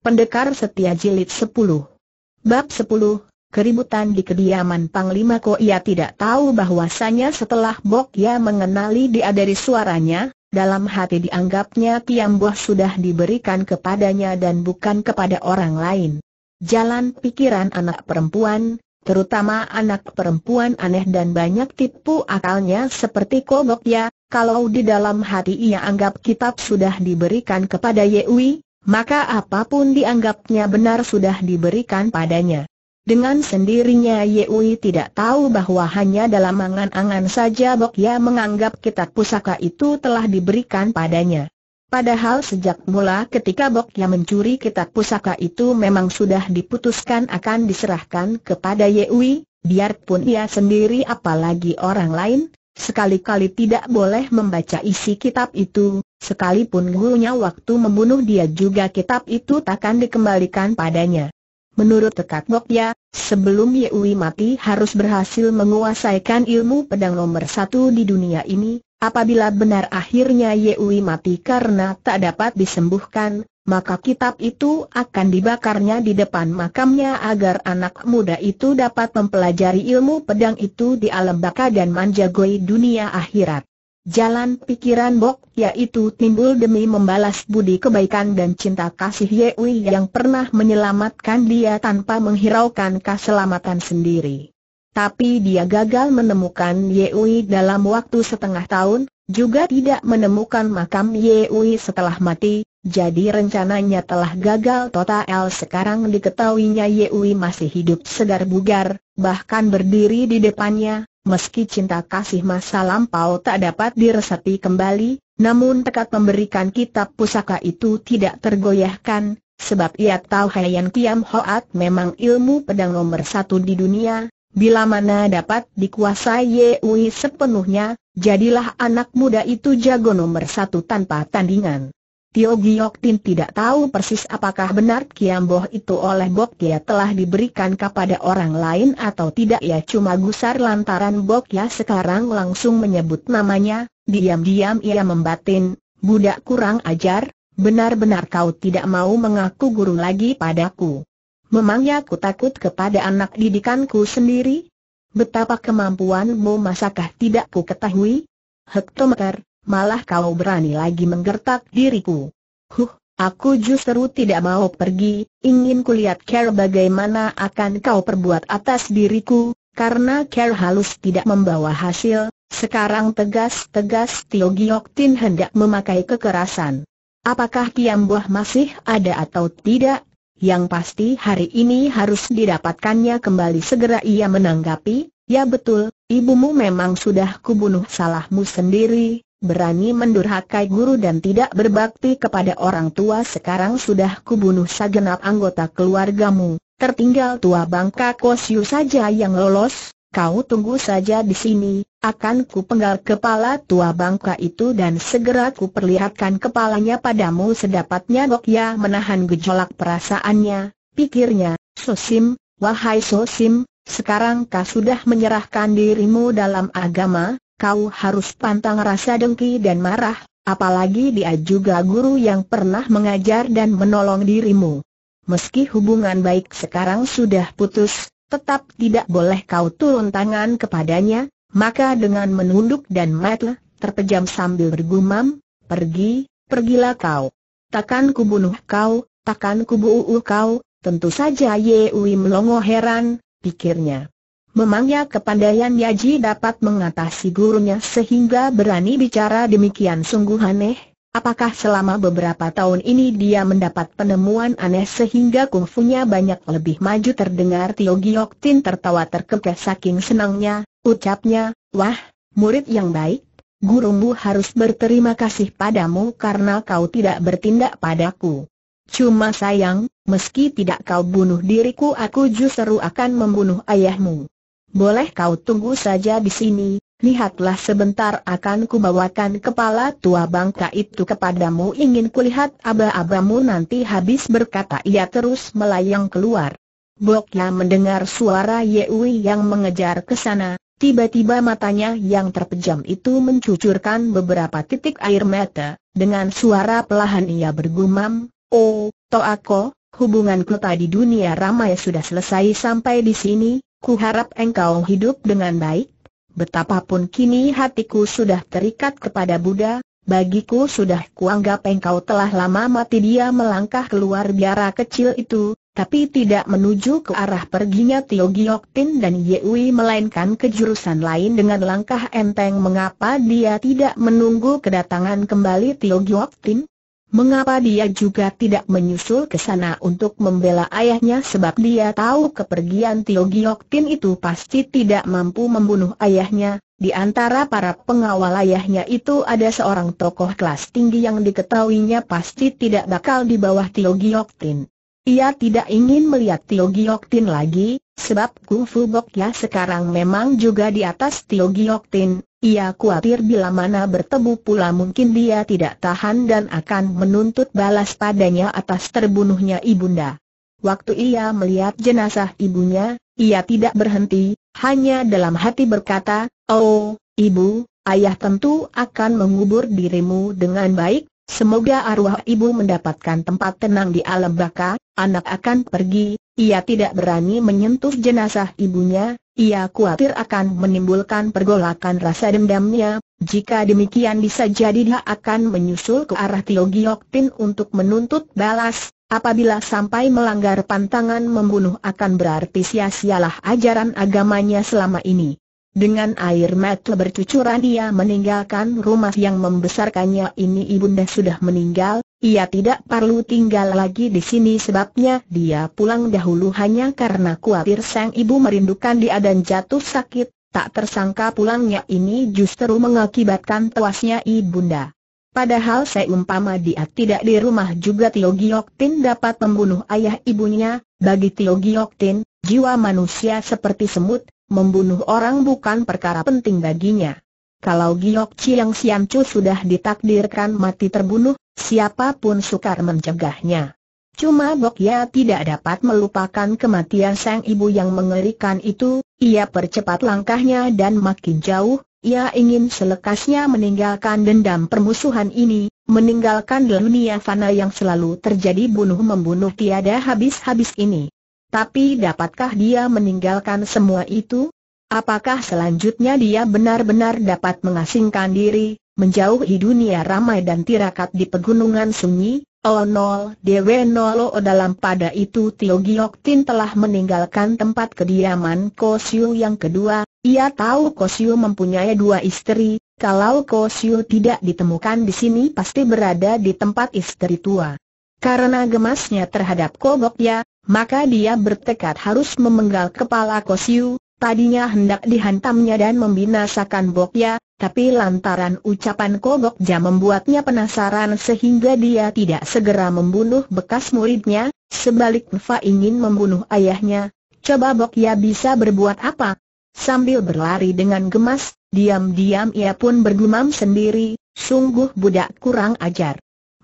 Pendekar Setia Jilid 10 Bab 10, Keributan di kediaman Panglima Ko ia tidak tahu bahwasanya setelah Bok ia ya mengenali dia dari suaranya, dalam hati dianggapnya Tiam Buah sudah diberikan kepadanya dan bukan kepada orang lain. Jalan pikiran anak perempuan, terutama anak perempuan aneh dan banyak tipu akalnya seperti Ko Bok ya, kalau di dalam hati ia anggap kitab sudah diberikan kepada Yewi, maka apapun dianggapnya benar sudah diberikan padanya. Dengan sendirinya Yeui tidak tahu bahwa hanya dalam angan-angan saja Bokya menganggap kitab pusaka itu telah diberikan padanya. Padahal sejak mula ketika Bokya mencuri kitab pusaka itu memang sudah diputuskan akan diserahkan kepada Yeui, biarpun ia sendiri apalagi orang lain, Sekali-kali tidak boleh membaca isi kitab itu, sekalipun gurunya waktu membunuh dia juga kitab itu takkan dikembalikan padanya. Menurut tekat Gokya, sebelum Yewi mati harus berhasil menguasaikan ilmu pedang nomor satu di dunia ini, apabila benar akhirnya Yewi mati karena tak dapat disembuhkan, maka kitab itu akan dibakarnya di depan makamnya agar anak muda itu dapat mempelajari ilmu pedang itu di alam baka dan manjagoi dunia akhirat. Jalan pikiran Bok yaitu timbul demi membalas budi kebaikan dan cinta kasih Yewi yang pernah menyelamatkan dia tanpa menghiraukan keselamatan sendiri. Tapi dia gagal menemukan Yewi dalam waktu setengah tahun, juga tidak menemukan makam Yewi setelah mati, jadi rencananya telah gagal total sekarang diketahuinya Yewi masih hidup segar bugar, bahkan berdiri di depannya, meski cinta kasih masa lampau tak dapat diresapi kembali, namun tekad memberikan kitab pusaka itu tidak tergoyahkan, sebab ia tahu Hayan Kiam Hoat memang ilmu pedang nomor satu di dunia, Bila mana dapat dikuasai Yui sepenuhnya, Jadilah anak muda itu jago nomor satu tanpa tandingan. Tio Giok Tin tidak tahu persis apakah benar Kiamboh itu oleh Bok Ya telah diberikan kepada orang lain atau tidak ya cuma gusar lantaran Bok Ya sekarang langsung menyebut namanya, diam-diam ia membatin, budak kurang ajar, benar-benar kau tidak mau mengaku guru lagi padaku. Memangnya ku takut kepada anak didikanku sendiri? Betapa kemampuanmu masakah tidak ku ketahui? Hektometer, malah kau berani lagi menggertak diriku. Huh, aku justru tidak mau pergi, ingin kulihat Ker bagaimana akan kau perbuat atas diriku, karena Ker halus tidak membawa hasil, sekarang tegas-tegas Tio Giok Tin hendak memakai kekerasan. Apakah Kiam Buah masih ada atau tidak, yang pasti hari ini harus didapatkannya kembali segera ia menanggapi, ya betul, ibumu memang sudah kubunuh salahmu sendiri, berani mendurhakai guru dan tidak berbakti kepada orang tua sekarang sudah kubunuh segenap anggota keluargamu, tertinggal tua bangka Kosyu saja yang lolos, kau tunggu saja di sini, akan ku penggal kepala tua bangka itu dan segera ku perlihatkan kepalanya padamu sedapatnya Gokya menahan gejolak perasaannya, pikirnya, Sosim, wahai Sosim, sekarang kau sudah menyerahkan dirimu dalam agama, kau harus pantang rasa dengki dan marah, apalagi dia juga guru yang pernah mengajar dan menolong dirimu. Meski hubungan baik sekarang sudah putus, tetap tidak boleh kau turun tangan kepadanya, maka dengan menunduk dan matlah, terpejam sambil bergumam, pergi, pergilah kau. Takkan kubunuh kau, takkan kubu'u kau, tentu saja Yewi melongo heran, pikirnya. Memangnya kepandaian Yaji dapat mengatasi gurunya sehingga berani bicara demikian sungguh aneh? Apakah selama beberapa tahun ini dia mendapat penemuan aneh sehingga kungfunya banyak lebih maju terdengar Tio Giok Tin tertawa terkekeh saking senangnya, ucapnya, wah, murid yang baik, gurumu harus berterima kasih padamu karena kau tidak bertindak padaku. Cuma sayang, meski tidak kau bunuh diriku aku justru akan membunuh ayahmu. Boleh kau tunggu saja di sini, Lihatlah sebentar akan kubawakan kepala tua bangka itu kepadamu ingin kulihat aba-abamu nanti habis berkata ia terus melayang keluar. Bloknya mendengar suara Yewi yang mengejar ke sana, tiba-tiba matanya yang terpejam itu mencucurkan beberapa titik air mata, dengan suara pelahan ia bergumam, Oh, Toako, hubunganku tadi dunia ramai sudah selesai sampai di sini, ku harap engkau hidup dengan baik. Betapapun kini hatiku sudah terikat kepada Buddha, bagiku sudah kuanggap engkau telah lama mati dia melangkah keluar biara kecil itu, tapi tidak menuju ke arah perginya Tio Giok Tin dan Yewi melainkan ke jurusan lain dengan langkah enteng mengapa dia tidak menunggu kedatangan kembali Tio Giok Tin? Mengapa dia juga tidak menyusul ke sana untuk membela ayahnya sebab dia tahu kepergian Tio Giok Tin itu pasti tidak mampu membunuh ayahnya, di antara para pengawal ayahnya itu ada seorang tokoh kelas tinggi yang diketahuinya pasti tidak bakal di bawah Tio Giok Tin. Ia tidak ingin melihat Tio Giok Tin lagi, sebab Kung Fu Bokya sekarang memang juga di atas Tio Giok Tin, ia khawatir bila mana bertemu pula mungkin dia tidak tahan dan akan menuntut balas padanya atas terbunuhnya ibunda. Waktu ia melihat jenazah ibunya, ia tidak berhenti, hanya dalam hati berkata, Oh, ibu, ayah tentu akan mengubur dirimu dengan baik, semoga arwah ibu mendapatkan tempat tenang di alam baka, anak akan pergi, ia tidak berani menyentuh jenazah ibunya, ia khawatir akan menimbulkan pergolakan rasa dendamnya, jika demikian bisa jadi dia akan menyusul ke arah Tio Giok Pin untuk menuntut balas, apabila sampai melanggar pantangan membunuh akan berarti sia-sialah ajaran agamanya selama ini. Dengan air mata bercucuran ia meninggalkan rumah yang membesarkannya ini ibunda sudah meninggal, ia tidak perlu tinggal lagi di sini sebabnya dia pulang dahulu hanya karena kuatir sang ibu merindukan dia dan jatuh sakit, tak tersangka pulangnya ini justru mengakibatkan tewasnya ibunda. Padahal seumpama dia tidak di rumah juga Tio Giok Tin dapat membunuh ayah ibunya, bagi Tio Giok Tin, jiwa manusia seperti semut, membunuh orang bukan perkara penting baginya. Kalau Giok Chiang Siamcu sudah ditakdirkan mati terbunuh, Siapapun sukar mencegahnya. Cuma Bok ya tidak dapat melupakan kematian sang ibu yang mengerikan itu, ia percepat langkahnya dan makin jauh, ia ingin selekasnya meninggalkan dendam permusuhan ini, meninggalkan dunia fana yang selalu terjadi bunuh-membunuh tiada habis-habis ini. Tapi dapatkah dia meninggalkan semua itu? Apakah selanjutnya dia benar-benar dapat mengasingkan diri, menjauhi dunia ramai dan tirakat di pegunungan sunyi, O0 Dewe Nolo dalam pada itu Tio Giok Tin telah meninggalkan tempat kediaman Ko Siu yang kedua, ia tahu Ko Siu mempunyai dua istri, kalau Ko Siu tidak ditemukan di sini pasti berada di tempat istri tua. Karena gemasnya terhadap Bok ya, maka dia bertekad harus memenggal kepala Siu, tadinya hendak dihantamnya dan membinasakan Ya, tapi lantaran ucapan Kogok Jam membuatnya penasaran sehingga dia tidak segera membunuh bekas muridnya, sebaliknya Nfa ingin membunuh ayahnya, coba Bok Ya bisa berbuat apa? Sambil berlari dengan gemas, diam-diam ia pun bergumam sendiri, sungguh budak kurang ajar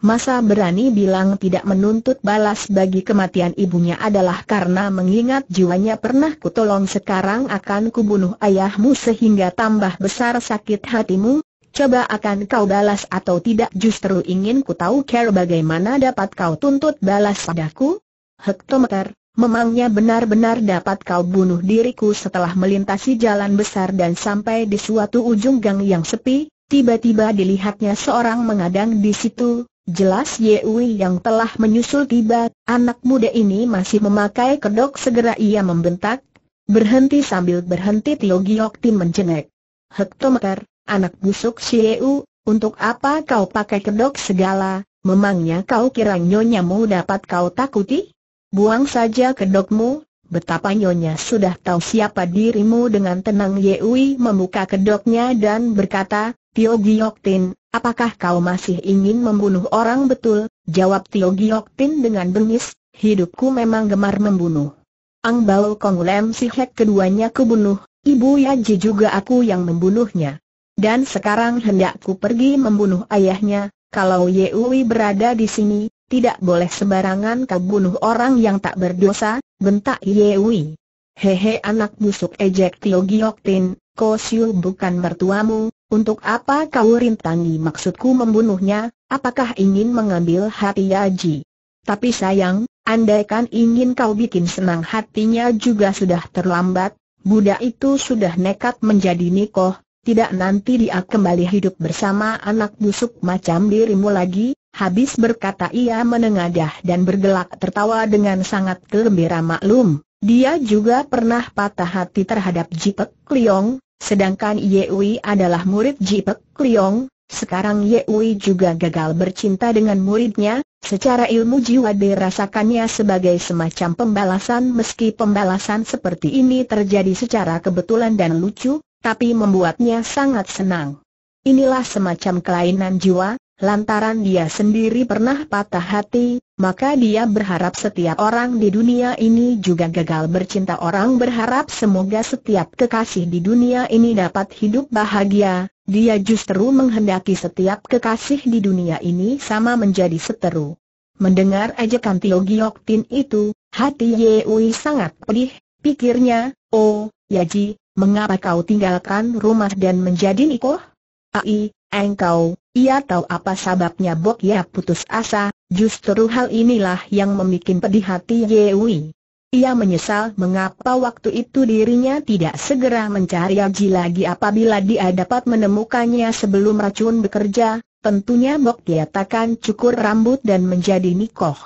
masa berani bilang tidak menuntut balas bagi kematian ibunya adalah karena mengingat jiwanya pernah kutolong sekarang akan kubunuh ayahmu sehingga tambah besar sakit hatimu, coba akan kau balas atau tidak justru ingin ku tahu care bagaimana dapat kau tuntut balas padaku? Hektometer, memangnya benar-benar dapat kau bunuh diriku setelah melintasi jalan besar dan sampai di suatu ujung gang yang sepi, Tiba-tiba dilihatnya seorang mengadang di situ, Jelas Yewi yang telah menyusul tiba, anak muda ini masih memakai kedok segera ia membentak. Berhenti sambil berhenti Tio Giok Tim mencengek. Hektometer, anak busuk Yewi, untuk apa kau pakai kedok segala, memangnya kau kira nyonya mau dapat kau takuti? Buang saja kedokmu, betapa nyonya sudah tahu siapa dirimu dengan tenang Yewi membuka kedoknya dan berkata, Tio Giok Tin, apakah kau masih ingin membunuh orang betul? Jawab Tio Giok Tin dengan bengis, hidupku memang gemar membunuh. Ang Bao Kong Lem Si Hek keduanya kubunuh, ibu Yaji juga aku yang membunuhnya. Dan sekarang hendakku pergi membunuh ayahnya, kalau Yewi berada di sini, tidak boleh sembarangan kau bunuh orang yang tak berdosa, bentak Yewi. Hehe anak busuk ejek Tio Giok Tin, Kosiu bukan mertuamu, untuk apa kau rintangi maksudku membunuhnya, apakah ingin mengambil hati Yaji? Tapi sayang, andaikan ingin kau bikin senang hatinya juga sudah terlambat, budak itu sudah nekat menjadi nikoh, tidak nanti dia kembali hidup bersama anak busuk macam dirimu lagi, habis berkata ia menengadah dan bergelak tertawa dengan sangat gembira maklum. Dia juga pernah patah hati terhadap Jipek Kliong, sedangkan Yewi adalah murid Jipek Kliong. Sekarang Yewi juga gagal bercinta dengan muridnya, secara ilmu jiwa dirasakannya sebagai semacam pembalasan meski pembalasan seperti ini terjadi secara kebetulan dan lucu, tapi membuatnya sangat senang. Inilah semacam kelainan jiwa, Lantaran dia sendiri pernah patah hati, maka dia berharap setiap orang di dunia ini juga gagal bercinta Orang berharap semoga setiap kekasih di dunia ini dapat hidup bahagia Dia justru menghendaki setiap kekasih di dunia ini sama menjadi seteru Mendengar ajakan Tio Giok Tin itu, hati Yewi sangat pedih Pikirnya, oh, Yaji, mengapa kau tinggalkan rumah dan menjadi ikoh? Ai, engkau, ia tahu apa sababnya Bok Ya putus asa, justru hal inilah yang membuat pedih hati Yewi. Ia menyesal mengapa waktu itu dirinya tidak segera mencari Aji lagi apabila dia dapat menemukannya sebelum racun bekerja, tentunya Bok Ya takkan cukur rambut dan menjadi nikoh.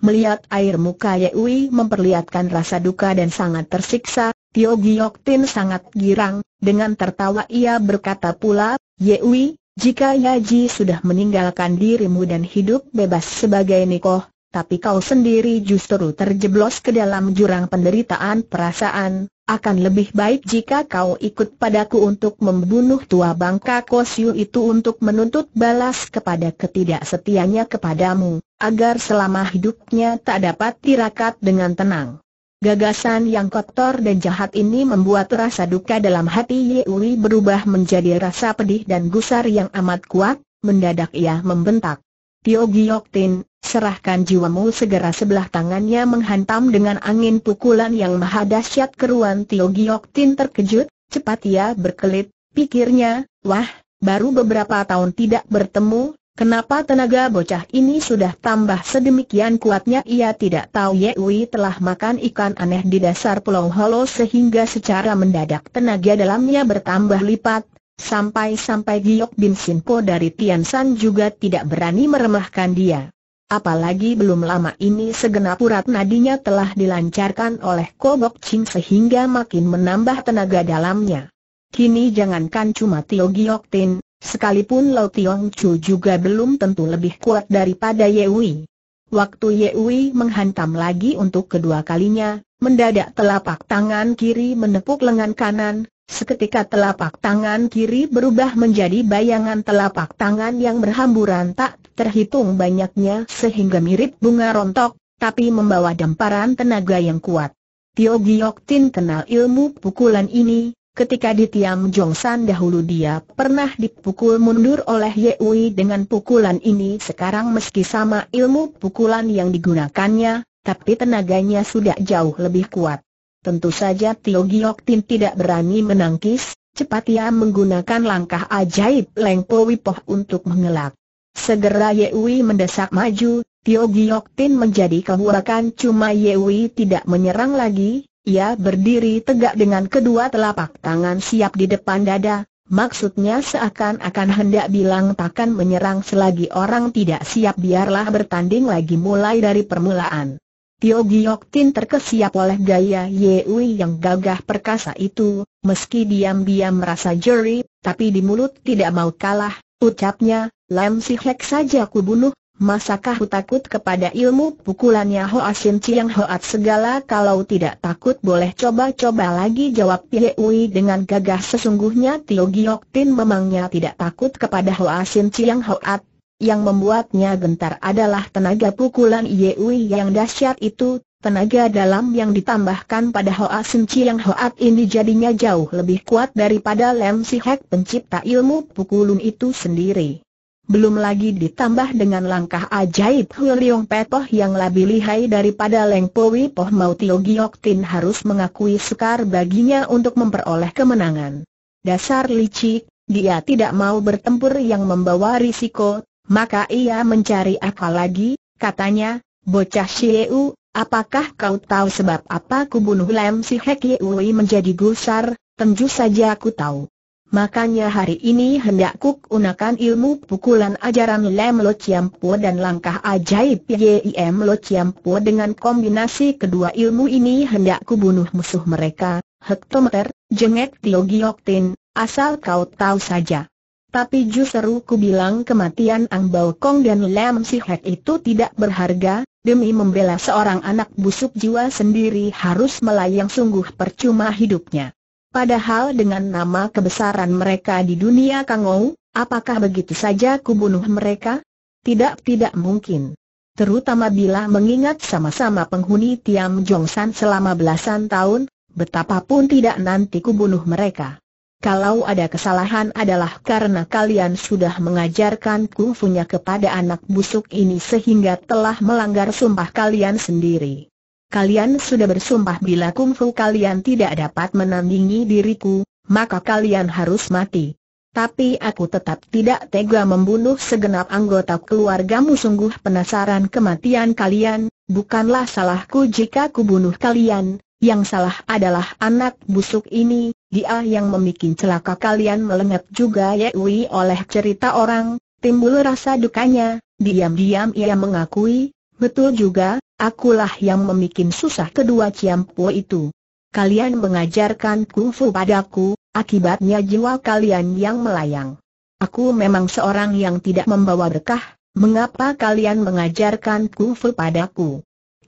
Melihat air muka Yewi memperlihatkan rasa duka dan sangat tersiksa, Tio Giok Tin sangat girang, dengan tertawa ia berkata pula, Yewi, jika Yaji sudah meninggalkan dirimu dan hidup bebas sebagai Nikoh, tapi kau sendiri justru terjeblos ke dalam jurang penderitaan perasaan, akan lebih baik jika kau ikut padaku untuk membunuh tua bangka Kosyu itu untuk menuntut balas kepada ketidaksetianya kepadamu, agar selama hidupnya tak dapat tirakat dengan tenang. Gagasan yang kotor dan jahat ini membuat rasa duka dalam hati Yeuri berubah menjadi rasa pedih dan gusar yang amat kuat, mendadak ia membentak. Tio Gioktin, serahkan jiwamu segera sebelah tangannya menghantam dengan angin pukulan yang maha dahsyat keruan Tio Gioktin terkejut, cepat ia berkelit, pikirnya, wah, baru beberapa tahun tidak bertemu, Kenapa tenaga bocah ini sudah tambah sedemikian kuatnya ia tidak tahu Yewi telah makan ikan aneh di dasar pulau Holo sehingga secara mendadak tenaga dalamnya bertambah lipat, sampai-sampai Giok Bin Sinpo dari Tian San juga tidak berani meremehkan dia. Apalagi belum lama ini segenap urat nadinya telah dilancarkan oleh Kobok Ching sehingga makin menambah tenaga dalamnya. Kini jangankan cuma Tio Giok Tin, Sekalipun Lau Tiong Chu juga belum tentu lebih kuat daripada Ye Wei. Waktu Ye Wei menghantam lagi untuk kedua kalinya, mendadak telapak tangan kiri menepuk lengan kanan, seketika telapak tangan kiri berubah menjadi bayangan telapak tangan yang berhamburan tak terhitung banyaknya sehingga mirip bunga rontok, tapi membawa damparan tenaga yang kuat. Tio Giok Tin kenal ilmu pukulan ini, Ketika di Tiam San dahulu dia pernah dipukul mundur oleh Ye Wei dengan pukulan ini sekarang meski sama ilmu pukulan yang digunakannya, tapi tenaganya sudah jauh lebih kuat. Tentu saja Tio Giok Tin tidak berani menangkis, cepat ia menggunakan langkah ajaib Leng Po Wipoh untuk mengelak. Segera Ye Wei mendesak maju, Tio Giok Tin menjadi kehuakan cuma Ye Wei tidak menyerang lagi, ia berdiri tegak dengan kedua telapak tangan siap di depan dada, maksudnya seakan-akan hendak bilang takkan menyerang selagi orang tidak siap biarlah bertanding lagi mulai dari permulaan. Tio Giok Tin terkesiap oleh gaya Yewi yang gagah perkasa itu, meski diam-diam merasa jeri, tapi di mulut tidak mau kalah, ucapnya, Lam si Hek saja ku bunuh, Masakah ku takut kepada ilmu pukulannya Hoasin Chiang Hoat segala kalau tidak takut boleh coba-coba lagi jawab Pie Ui dengan gagah sesungguhnya Tio Giok Tin memangnya tidak takut kepada Hoasin Chiang Hoat. Yang membuatnya gentar adalah tenaga pukulan Ye Ui yang dahsyat itu, tenaga dalam yang ditambahkan pada Hoasin Chiang Hoat ini jadinya jauh lebih kuat daripada Lem Si Hek pencipta ilmu pukulun itu sendiri. Belum lagi ditambah dengan langkah ajaib Hui Petoh yang lebih lihai daripada Leng Powi Poh Mau Tio Tin harus mengakui sukar baginya untuk memperoleh kemenangan. Dasar licik, dia tidak mau bertempur yang membawa risiko, maka ia mencari akal lagi, katanya, bocah Shieu, apakah kau tahu sebab apa kubunuh Lem si Hek Yui menjadi gusar, tentu saja aku tahu. Makanya hari ini hendak kuk gunakan ilmu pukulan ajaran Lem Lo Chiampo dan langkah ajaib Yim Lo Chiampo dengan kombinasi kedua ilmu ini hendak bunuh musuh mereka, hektometer, jengek Tio Tin, asal kau tahu saja. Tapi justru ku bilang kematian Ang Bao Kong dan Lem Si Hek itu tidak berharga, demi membela seorang anak busuk jiwa sendiri harus melayang sungguh percuma hidupnya. Padahal dengan nama kebesaran mereka di dunia Kangou, apakah begitu saja kubunuh mereka? Tidak, tidak mungkin. Terutama bila mengingat sama-sama penghuni Tiam Jongsan selama belasan tahun, betapapun tidak nanti kubunuh mereka. Kalau ada kesalahan adalah karena kalian sudah mengajarkan kungfunya kepada anak busuk ini sehingga telah melanggar sumpah kalian sendiri kalian sudah bersumpah bila kungfu kalian tidak dapat menandingi diriku, maka kalian harus mati. Tapi aku tetap tidak tega membunuh segenap anggota keluargamu sungguh penasaran kematian kalian, bukanlah salahku jika kubunuh kalian, yang salah adalah anak busuk ini, dia yang membuat celaka kalian melengat juga Yewi oleh cerita orang, timbul rasa dukanya, diam-diam ia mengakui, Betul juga, akulah yang memikin susah kedua ciampu itu. Kalian mengajarkan kungfu padaku, akibatnya jiwa kalian yang melayang. Aku memang seorang yang tidak membawa berkah, mengapa kalian mengajarkan kungfu padaku?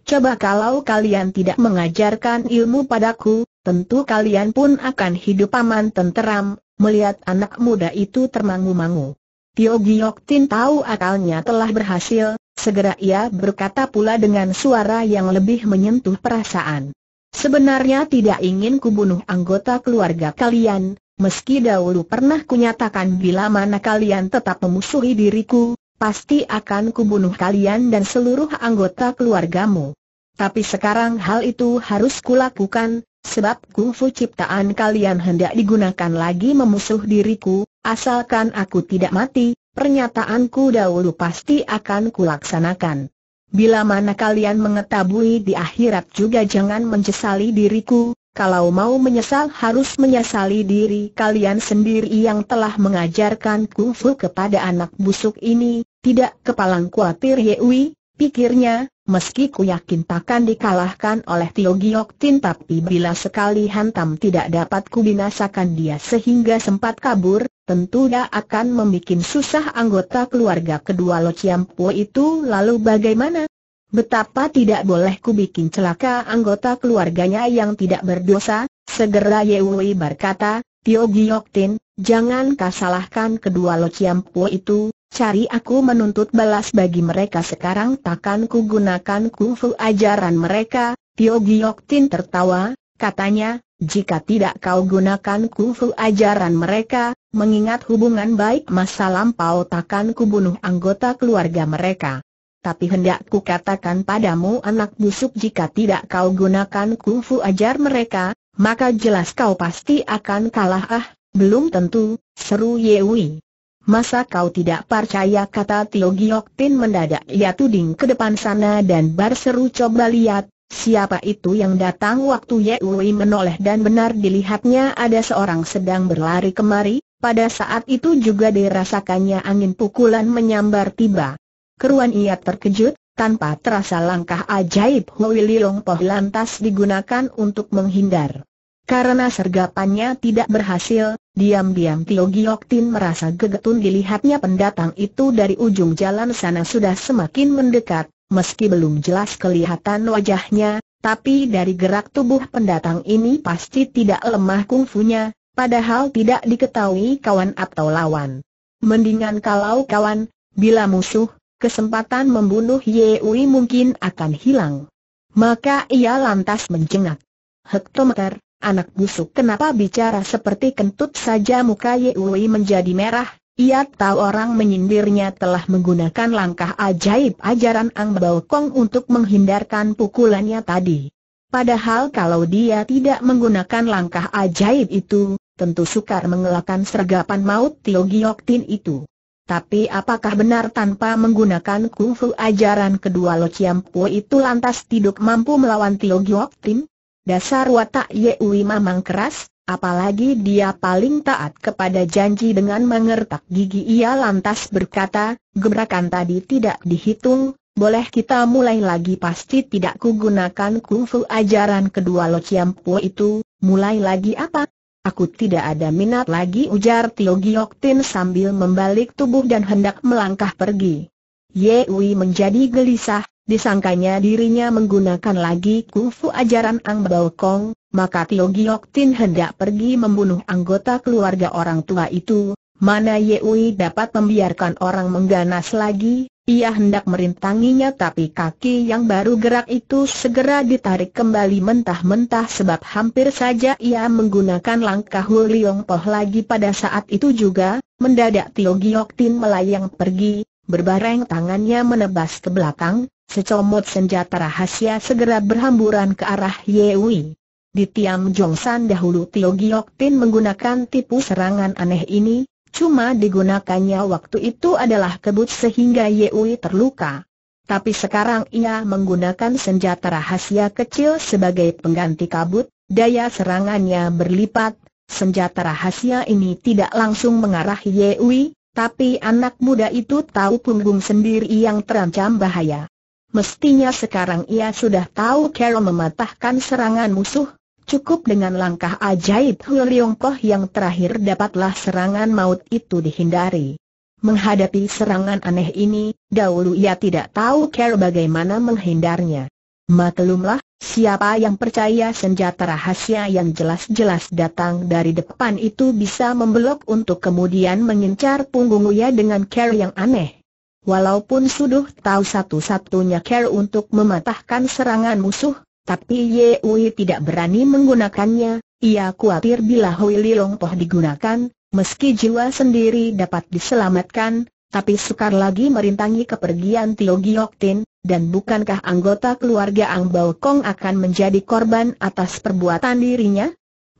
Coba kalau kalian tidak mengajarkan ilmu padaku, tentu kalian pun akan hidup aman tenteram, melihat anak muda itu termangu-mangu. Tio Giok Tin tahu akalnya telah berhasil, Segera ia berkata pula dengan suara yang lebih menyentuh perasaan. Sebenarnya tidak ingin kubunuh anggota keluarga kalian, meski dahulu pernah kunyatakan bila mana kalian tetap memusuhi diriku, pasti akan kubunuh kalian dan seluruh anggota keluargamu. Tapi sekarang hal itu harus kulakukan, sebab kungfu ciptaan kalian hendak digunakan lagi memusuh diriku, asalkan aku tidak mati, Pernyataanku dahulu pasti akan kulaksanakan. Bila mana kalian mengetahui di akhirat juga jangan menyesali diriku, kalau mau menyesal harus menyesali diri kalian sendiri yang telah mengajarkan kungfu kepada anak busuk ini, tidak kepalang kuatir Yewi, pikirnya, meski ku yakin takkan dikalahkan oleh Tio Giok Tin tapi bila sekali hantam tidak dapat kubinasakan dia sehingga sempat kabur, tentu dia akan membuat susah anggota keluarga kedua Lo Po itu lalu bagaimana? Betapa tidak boleh ku bikin celaka anggota keluarganya yang tidak berdosa, segera Ye Yewi berkata, Tio Tin, jangan kau kedua Lo Po itu, cari aku menuntut balas bagi mereka sekarang takkan ku gunakan kungfu ajaran mereka, Tio Tin tertawa, katanya, jika tidak kau gunakan kungfu ajaran mereka, mengingat hubungan baik masa lampau takkan kubunuh anggota keluarga mereka. Tapi hendak ku katakan padamu anak busuk jika tidak kau gunakan kungfu ajar mereka, maka jelas kau pasti akan kalah ah, belum tentu, seru Yewi. Masa kau tidak percaya kata Tio Giyok Tin mendadak ia tuding ke depan sana dan berseru coba lihat, Siapa itu yang datang waktu Ye Wei menoleh dan benar dilihatnya ada seorang sedang berlari kemari, pada saat itu juga dirasakannya angin pukulan menyambar tiba. Keruan ia terkejut, tanpa terasa langkah ajaib Hui Lilong Poh lantas digunakan untuk menghindar. Karena sergapannya tidak berhasil, diam-diam Tio Giok Tin merasa gegetun dilihatnya pendatang itu dari ujung jalan sana sudah semakin mendekat, Meski belum jelas kelihatan wajahnya, tapi dari gerak tubuh pendatang ini pasti tidak lemah kungfunya, padahal tidak diketahui kawan atau lawan. Mendingan kalau kawan, bila musuh, kesempatan membunuh Yeui mungkin akan hilang. Maka ia lantas menjengak. Hektometer, anak busuk kenapa bicara seperti kentut saja muka Yeui menjadi merah, ia tahu orang menyindirnya telah menggunakan langkah ajaib ajaran Ang Bao Kong untuk menghindarkan pukulannya tadi. Padahal kalau dia tidak menggunakan langkah ajaib itu, tentu sukar mengelakkan sergapan maut Tio Giok Tin itu. Tapi apakah benar tanpa menggunakan kungfu ajaran kedua Lo Chiam Po itu lantas tidak mampu melawan Tio Giok Tin? Dasar watak Ye Ui memang keras, Apalagi dia paling taat kepada janji dengan mengertak gigi ia lantas berkata, gebrakan tadi tidak dihitung, boleh kita mulai lagi pasti tidak kugunakan kungfu ajaran kedua Lo Chiam itu, mulai lagi apa? Aku tidak ada minat lagi ujar Tio Giok Tin sambil membalik tubuh dan hendak melangkah pergi. Ye Wei menjadi gelisah, disangkanya dirinya menggunakan lagi kungfu ajaran Ang Bao Kong, maka Tio Giok Tin hendak pergi membunuh anggota keluarga orang tua itu, mana Ui dapat membiarkan orang mengganas lagi, ia hendak merintanginya tapi kaki yang baru gerak itu segera ditarik kembali mentah-mentah sebab hampir saja ia menggunakan langkah Huliong Poh lagi pada saat itu juga, mendadak Tio Giok Tin melayang pergi, berbareng tangannya menebas ke belakang, secomot senjata rahasia segera berhamburan ke arah Yewi. Di Tiam Jongsan dahulu Tio Giok Tin menggunakan tipu serangan aneh ini, cuma digunakannya waktu itu adalah kebut sehingga Yewi terluka. Tapi sekarang ia menggunakan senjata rahasia kecil sebagai pengganti kabut, daya serangannya berlipat, senjata rahasia ini tidak langsung mengarah Yewi, tapi anak muda itu tahu punggung sendiri yang terancam bahaya. Mestinya sekarang ia sudah tahu cara mematahkan serangan musuh, Cukup dengan langkah ajaib Hul Leong yang terakhir dapatlah serangan maut itu dihindari. Menghadapi serangan aneh ini, dahulu ia tidak tahu care bagaimana menghindarnya. Maklumlah, siapa yang percaya senjata rahasia yang jelas-jelas datang dari depan itu bisa membelok untuk kemudian mengincar punggung ia dengan care yang aneh. Walaupun sudah tahu satu-satunya care untuk mematahkan serangan musuh, tapi Ye Ui tidak berani menggunakannya, ia khawatir bila Hui Long Poh digunakan, meski jiwa sendiri dapat diselamatkan, tapi sukar lagi merintangi kepergian Tio Giok Tin, dan bukankah anggota keluarga Ang Bao Kong akan menjadi korban atas perbuatan dirinya?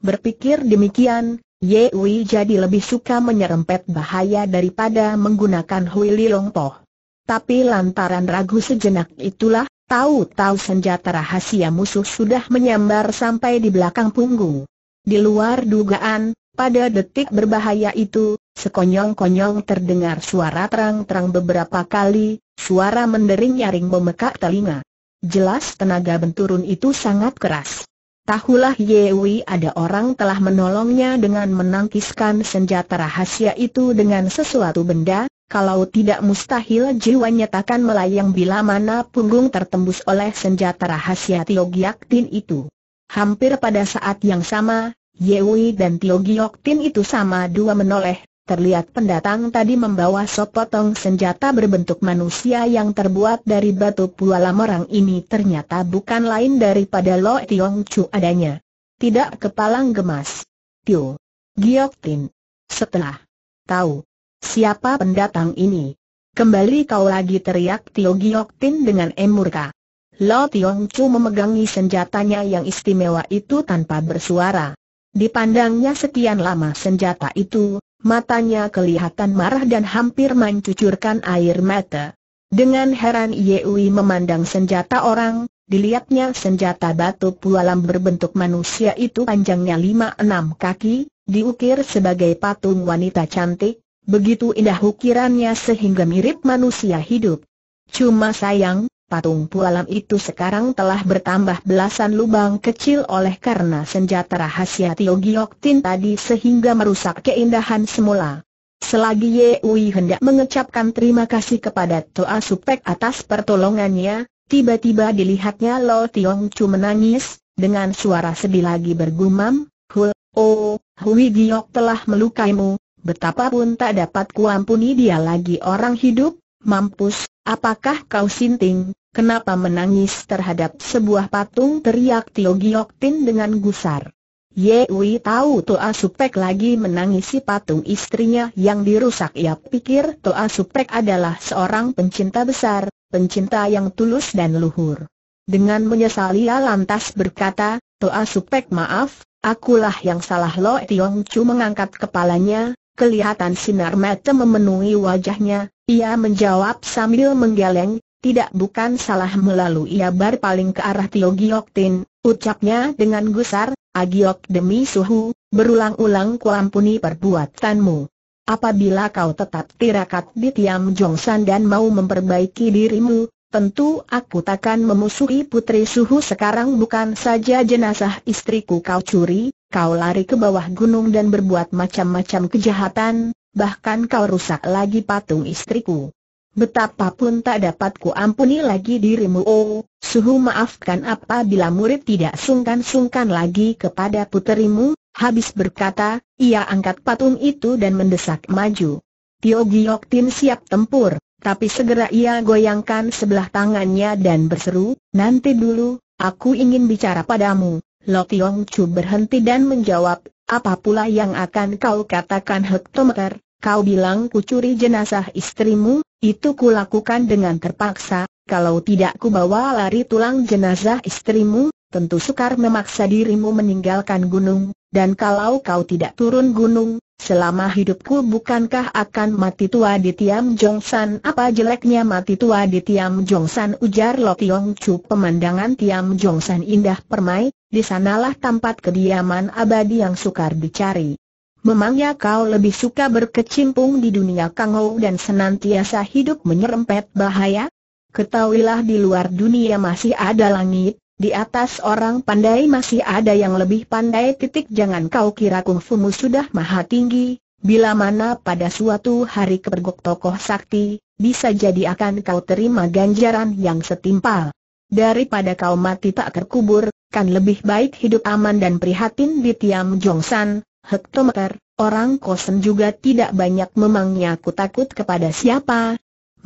Berpikir demikian, Ye Ui jadi lebih suka menyerempet bahaya daripada menggunakan Hui Long Poh. Tapi lantaran ragu sejenak itulah, Tahu-tahu senjata rahasia musuh sudah menyambar sampai di belakang punggung. Di luar dugaan, pada detik berbahaya itu, sekonyong-konyong terdengar suara terang-terang beberapa kali, suara mendering-nyaring memekak telinga. Jelas tenaga benturun itu sangat keras. Tahulah Yewi ada orang telah menolongnya dengan menangkiskan senjata rahasia itu dengan sesuatu benda, kalau tidak mustahil jiwanya takkan melayang bila mana punggung tertembus oleh senjata rahasia Tio Giak Tin itu. Hampir pada saat yang sama, Wei dan Tio Giok Tin itu sama dua menoleh, terlihat pendatang tadi membawa sepotong senjata berbentuk manusia yang terbuat dari batu pualam orang ini ternyata bukan lain daripada Lo Tiong Chu adanya. Tidak kepalang gemas. Tio Giok Tin. Setelah tahu Siapa pendatang ini? Kembali kau lagi teriak Tio Giok Tin dengan emurka. Lo Tiong Chu memegangi senjatanya yang istimewa itu tanpa bersuara. Dipandangnya sekian lama senjata itu, matanya kelihatan marah dan hampir mencucurkan air mata. Dengan heran Yewi memandang senjata orang, dilihatnya senjata batu pualam berbentuk manusia itu panjangnya 5-6 kaki, diukir sebagai patung wanita cantik, Begitu indah ukirannya sehingga mirip manusia hidup. Cuma sayang, patung pualam itu sekarang telah bertambah belasan lubang kecil oleh karena senjata rahasia Tio Giok Tin tadi sehingga merusak keindahan semula. Selagi Ye Ui hendak mengecapkan terima kasih kepada Toa Supek atas pertolongannya, tiba-tiba dilihatnya Lo Tiong Chu menangis, dengan suara sedih lagi bergumam, Hul, oh, Hui Giok telah melukaimu, betapapun tak dapat kuampuni dia lagi orang hidup, mampus, apakah kau sinting, kenapa menangis terhadap sebuah patung teriak Tio Giok Tin dengan gusar. Wei tahu Toa Supek lagi menangisi patung istrinya yang dirusak ia pikir Toa Supek adalah seorang pencinta besar, pencinta yang tulus dan luhur. Dengan menyesali ia lantas berkata, Toa Supek maaf, akulah yang salah Lo Tiong Chu mengangkat kepalanya, kelihatan sinar mata memenuhi wajahnya, ia menjawab sambil menggeleng, tidak bukan salah melalui ia paling ke arah Tio Giok Tin, ucapnya dengan gusar, Agiok demi suhu, berulang-ulang kuampuni perbuatanmu. Apabila kau tetap tirakat di Tiam Jongsan dan mau memperbaiki dirimu, Tentu aku takkan memusuhi putri suhu sekarang bukan saja jenazah istriku kau curi, kau lari ke bawah gunung dan berbuat macam-macam kejahatan, bahkan kau rusak lagi patung istriku. Betapapun tak dapat ku ampuni lagi dirimu oh, suhu maafkan apabila murid tidak sungkan-sungkan lagi kepada puterimu, habis berkata, ia angkat patung itu dan mendesak maju. Tio Giyok Tin siap tempur tapi segera ia goyangkan sebelah tangannya dan berseru, nanti dulu, aku ingin bicara padamu. Lo Tiong Chu berhenti dan menjawab, apa pula yang akan kau katakan hektometer? Kau bilang ku curi jenazah istrimu, itu kulakukan dengan terpaksa, kalau tidak ku bawa lari tulang jenazah istrimu, tentu sukar memaksa dirimu meninggalkan gunung, dan kalau kau tidak turun gunung, selama hidupku bukankah akan mati tua di Tiam Jongsan? Apa jeleknya mati tua di Tiam Jongsan? Ujar Lo Tiong Chu pemandangan Tiam Jongsan indah permai, di sanalah tempat kediaman abadi yang sukar dicari. Memangnya kau lebih suka berkecimpung di dunia kangau dan senantiasa hidup menyerempet bahaya? Ketahuilah di luar dunia masih ada langit, di atas orang pandai masih ada yang lebih pandai titik jangan kau kira kungfumu sudah maha tinggi, bila mana pada suatu hari kepergok tokoh sakti, bisa jadi akan kau terima ganjaran yang setimpal. Daripada kau mati tak terkubur, kan lebih baik hidup aman dan prihatin di Tiam Jongsan, hektometer, orang kosen juga tidak banyak memangnya aku takut kepada siapa,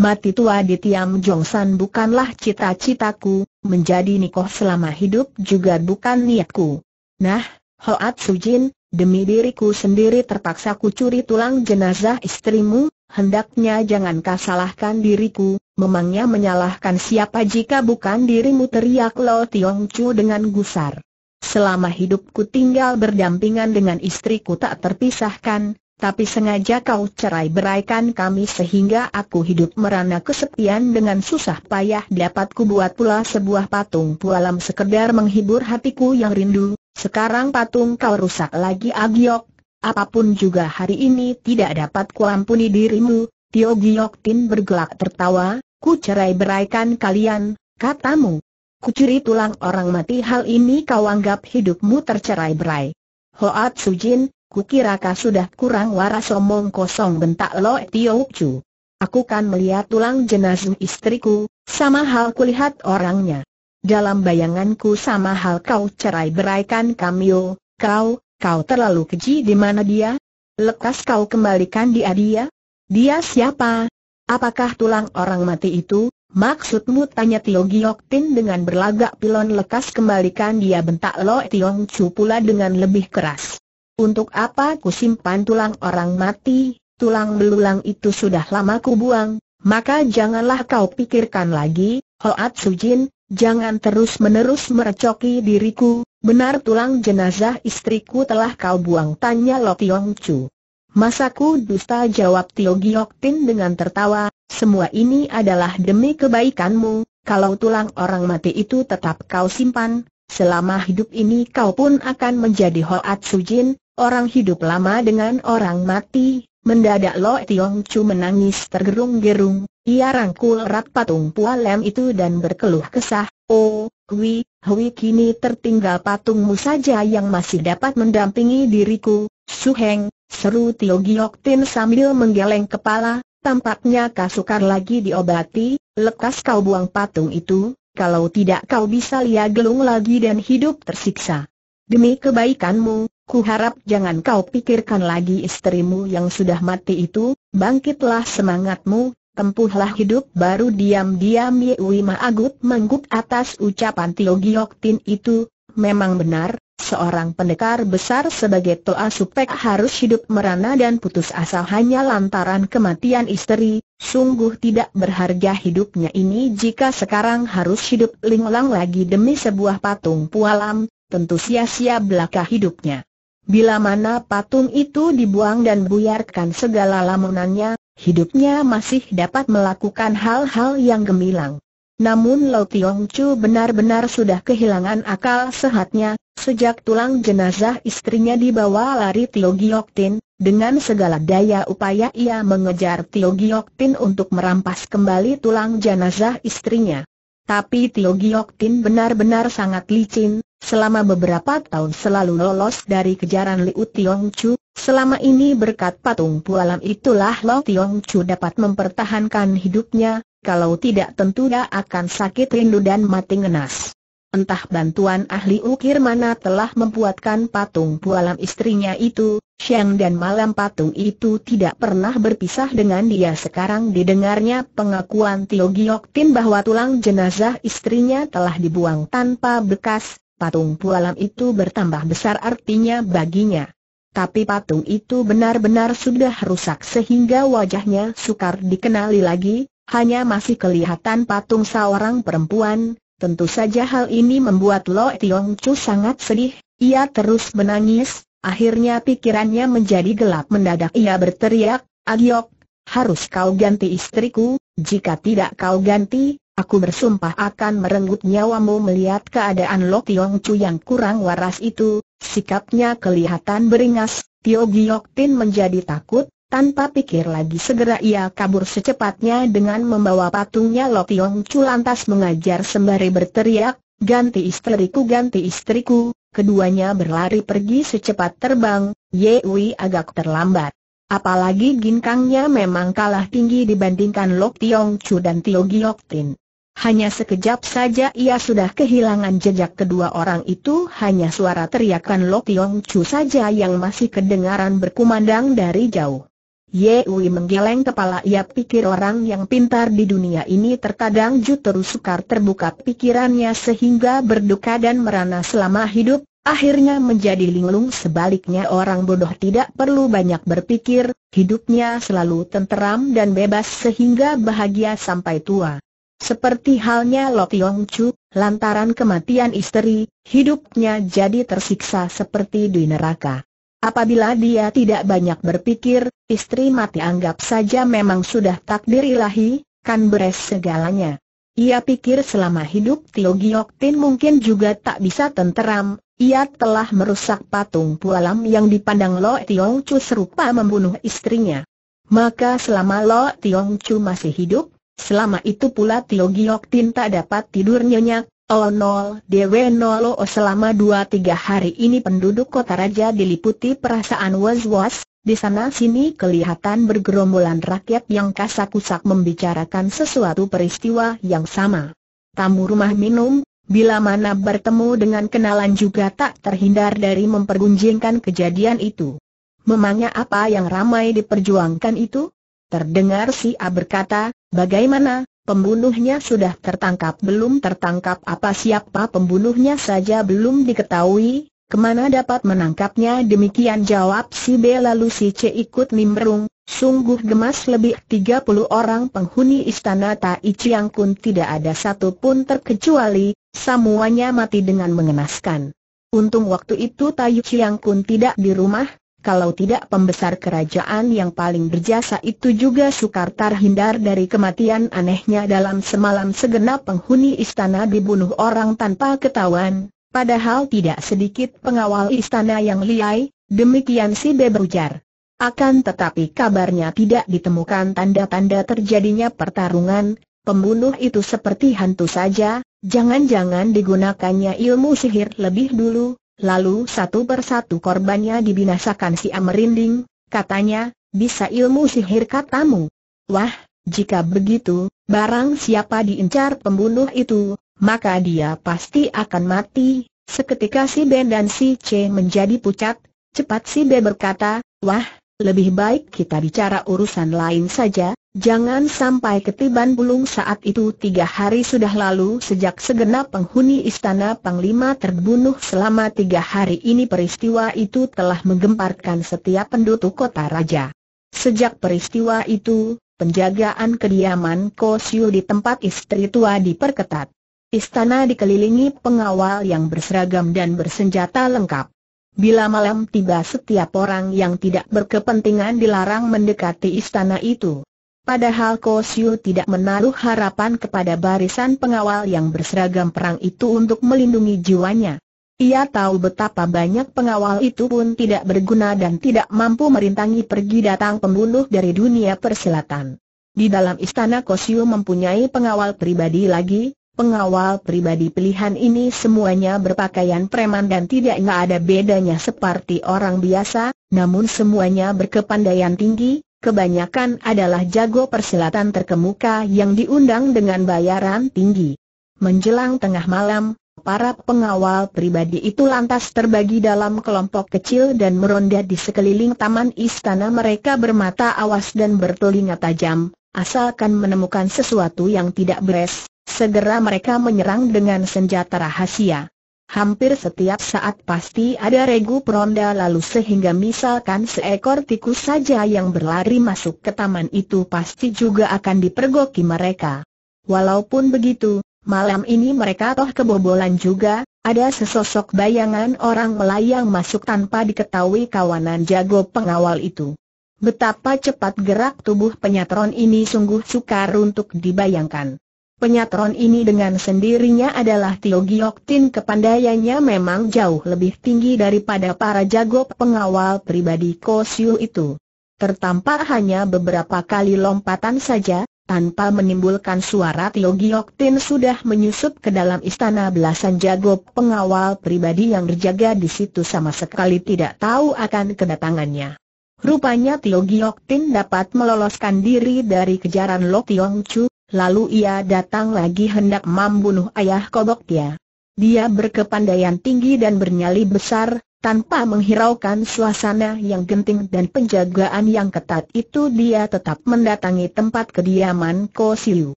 Mati tua di Tiam Jongsan bukanlah cita-citaku, menjadi nikoh selama hidup juga bukan niatku. Nah, Hoat Sujin, demi diriku sendiri terpaksa kucuri tulang jenazah istrimu, hendaknya kau salahkan diriku, memangnya menyalahkan siapa jika bukan dirimu teriak Lo Tiong Chu dengan gusar. Selama hidupku tinggal berdampingan dengan istriku tak terpisahkan, tapi sengaja kau cerai beraikan kami sehingga aku hidup merana kesepian dengan susah payah dapat buat pula sebuah patung pualam sekedar menghibur hatiku yang rindu, sekarang patung kau rusak lagi Agiok, apapun juga hari ini tidak dapat kuampuni dirimu, Tio Giok Tin bergelak tertawa, ku cerai beraikan kalian, katamu. Kucuri tulang orang mati hal ini kau anggap hidupmu tercerai berai. Hoat Sujin, Kukira kau sudah kurang waras sombong kosong bentak Lo Tio Chu. Aku kan melihat tulang jenazah istriku, sama hal kulihat orangnya. Dalam bayanganku sama hal kau cerai beraikan Kamio, kau, kau terlalu keji di mana dia? Lekas kau kembalikan dia dia? Dia siapa? Apakah tulang orang mati itu? Maksudmu tanya Tio Giok Tin dengan berlagak pilon lekas kembalikan dia bentak Lo Tiong Chu pula dengan lebih keras. Untuk apa ku simpan tulang orang mati, tulang belulang itu sudah lama ku buang, maka janganlah kau pikirkan lagi, Hoat Sujin, jangan terus-menerus merecoki diriku, benar tulang jenazah istriku telah kau buang tanya Lo Tiong Chu. Masaku dusta jawab Tio Giok Tin dengan tertawa, semua ini adalah demi kebaikanmu, kalau tulang orang mati itu tetap kau simpan, Selama hidup ini kau pun akan menjadi Hoat Sujin, Orang hidup lama dengan orang mati, mendadak Lo Tiong Chu menangis tergerung-gerung, ia rangkul erat patung Pua Lem itu dan berkeluh kesah, Oh, Hui, Hui kini tertinggal patungmu saja yang masih dapat mendampingi diriku, Su Heng, seru Tio Giok Tin sambil menggeleng kepala, tampaknya kasukar lagi diobati, lekas kau buang patung itu, kalau tidak kau bisa lia gelung lagi dan hidup tersiksa. Demi kebaikanmu, Ku harap jangan kau pikirkan lagi istrimu yang sudah mati itu, bangkitlah semangatmu, tempuhlah hidup baru diam-diam Yewi Agut mengguk atas ucapan Tio Gioktin itu, memang benar, seorang pendekar besar sebagai Toa Supek harus hidup merana dan putus asa hanya lantaran kematian istri, sungguh tidak berharga hidupnya ini jika sekarang harus hidup linglang lagi demi sebuah patung pualam, tentu sia-sia belaka hidupnya. Bila mana patung itu dibuang dan buyarkan segala lamunannya, hidupnya masih dapat melakukan hal-hal yang gemilang. Namun Lau Tiong Chu benar-benar sudah kehilangan akal sehatnya, sejak tulang jenazah istrinya dibawa lari Tio Giok Tin, dengan segala daya upaya ia mengejar Tio Giok Tin untuk merampas kembali tulang jenazah istrinya. Tapi Tio Giok Tin benar-benar sangat licin, Selama beberapa tahun selalu lolos dari kejaran Liu Tiong Chu, selama ini berkat patung pualam itulah Liu Tiong Chu dapat mempertahankan hidupnya, kalau tidak tentu dia akan sakit rindu dan mati ngenas. Entah bantuan ahli ukir mana telah membuatkan patung pualam istrinya itu, siang dan malam patung itu tidak pernah berpisah dengan dia sekarang didengarnya pengakuan Tio Giok Tin bahwa tulang jenazah istrinya telah dibuang tanpa bekas, patung pualam itu bertambah besar artinya baginya. Tapi patung itu benar-benar sudah rusak sehingga wajahnya sukar dikenali lagi, hanya masih kelihatan patung seorang perempuan, tentu saja hal ini membuat Lo Tiong Chu sangat sedih, ia terus menangis, akhirnya pikirannya menjadi gelap mendadak ia berteriak, Agiok, harus kau ganti istriku, jika tidak kau ganti, Aku bersumpah akan merenggut nyawamu melihat keadaan Lok Yong Chu yang kurang waras itu, sikapnya kelihatan beringas, Tio Giok Tin menjadi takut, tanpa pikir lagi segera ia kabur secepatnya dengan membawa patungnya Lok Yong Chu lantas mengajar sembari berteriak, ganti istriku ganti istriku, keduanya berlari pergi secepat terbang, Ye Wei agak terlambat. Apalagi ginkangnya memang kalah tinggi dibandingkan Lok Tiong Chu dan Tio Giok Tin. Hanya sekejap saja ia sudah kehilangan jejak kedua orang itu hanya suara teriakan Lok Tiong Chu saja yang masih kedengaran berkumandang dari jauh. Ye Ui menggeleng kepala ia pikir orang yang pintar di dunia ini terkadang justru sukar terbuka pikirannya sehingga berduka dan merana selama hidup, akhirnya menjadi linglung sebaliknya orang bodoh tidak perlu banyak berpikir, hidupnya selalu tenteram dan bebas sehingga bahagia sampai tua. Seperti halnya Lo Tiong Chu, lantaran kematian istri, hidupnya jadi tersiksa seperti di neraka. Apabila dia tidak banyak berpikir, istri mati anggap saja memang sudah takdir ilahi, kan beres segalanya. Ia pikir selama hidup Tio Giok Tin mungkin juga tak bisa tenteram, ia telah merusak patung pualam yang dipandang Lo Tiong Chu serupa membunuh istrinya. Maka selama Lo Tiong Chu masih hidup, Selama itu pula Tio Giok Tin tak dapat tidur nyenyak, O oh nol, Dewe nol o oh, selama dua tiga hari ini penduduk kota raja diliputi perasaan was-was, di sana sini kelihatan bergerombolan rakyat yang kasak-kusak membicarakan sesuatu peristiwa yang sama. Tamu rumah minum, bila mana bertemu dengan kenalan juga tak terhindar dari mempergunjingkan kejadian itu. Memangnya apa yang ramai diperjuangkan itu? Terdengar si A berkata, bagaimana, pembunuhnya sudah tertangkap belum tertangkap apa siapa pembunuhnya saja belum diketahui, kemana dapat menangkapnya demikian jawab si B lalu si C ikut nimbrung, sungguh gemas lebih 30 orang penghuni istana Tai Chiang Kun tidak ada satu pun terkecuali, semuanya mati dengan mengenaskan. Untung waktu itu Tai Chiang Kun tidak di rumah, kalau tidak pembesar kerajaan yang paling berjasa itu juga sukar terhindar dari kematian anehnya dalam semalam segenap penghuni istana dibunuh orang tanpa ketahuan, padahal tidak sedikit pengawal istana yang liai, demikian si B berujar. Akan tetapi kabarnya tidak ditemukan tanda-tanda terjadinya pertarungan, pembunuh itu seperti hantu saja, jangan-jangan digunakannya ilmu sihir lebih dulu, Lalu satu persatu korbannya dibinasakan si Amerinding, katanya, bisa ilmu sihir katamu. Wah, jika begitu, barang siapa diincar pembunuh itu, maka dia pasti akan mati. Seketika si Ben dan si C menjadi pucat, cepat si B berkata, wah, lebih baik kita bicara urusan lain saja, Jangan sampai ketiban bulung saat itu tiga hari sudah lalu sejak segenap penghuni istana Panglima terbunuh selama tiga hari ini peristiwa itu telah menggemparkan setiap penduduk kota raja. Sejak peristiwa itu, penjagaan kediaman Kosyu di tempat istri tua diperketat. Istana dikelilingi pengawal yang berseragam dan bersenjata lengkap. Bila malam tiba setiap orang yang tidak berkepentingan dilarang mendekati istana itu. Padahal Kosio tidak menaruh harapan kepada barisan pengawal yang berseragam perang itu untuk melindungi jiwanya. Ia tahu betapa banyak pengawal itu pun tidak berguna dan tidak mampu merintangi pergi datang pembunuh dari dunia perselatan. Di dalam istana Kosio mempunyai pengawal pribadi lagi, pengawal pribadi pilihan ini semuanya berpakaian preman dan tidak ada bedanya seperti orang biasa, namun semuanya berkepandaian tinggi, kebanyakan adalah jago persilatan terkemuka yang diundang dengan bayaran tinggi. Menjelang tengah malam, para pengawal pribadi itu lantas terbagi dalam kelompok kecil dan meronda di sekeliling taman istana mereka bermata awas dan bertelinga tajam, asalkan menemukan sesuatu yang tidak beres, segera mereka menyerang dengan senjata rahasia. Hampir setiap saat pasti ada regu peronda lalu sehingga misalkan seekor tikus saja yang berlari masuk ke taman itu pasti juga akan dipergoki mereka. Walaupun begitu, malam ini mereka toh kebobolan juga, ada sesosok bayangan orang melayang masuk tanpa diketahui kawanan jago pengawal itu. Betapa cepat gerak tubuh penyatron ini sungguh sukar untuk dibayangkan. Penyatron ini dengan sendirinya adalah Tio Giok Tin kepandaiannya memang jauh lebih tinggi daripada para jago pengawal pribadi Ko Siu itu. Tertampak hanya beberapa kali lompatan saja, tanpa menimbulkan suara Tio Giok Tin sudah menyusup ke dalam istana belasan jago pengawal pribadi yang berjaga di situ sama sekali tidak tahu akan kedatangannya. Rupanya Tio Giok Tin dapat meloloskan diri dari kejaran Lo Tiong Chu, Lalu ia datang lagi hendak membunuh ayah koboknya. Dia berkepandaian tinggi dan bernyali besar, tanpa menghiraukan suasana yang genting dan penjagaan yang ketat itu dia tetap mendatangi tempat kediaman Ko Siu.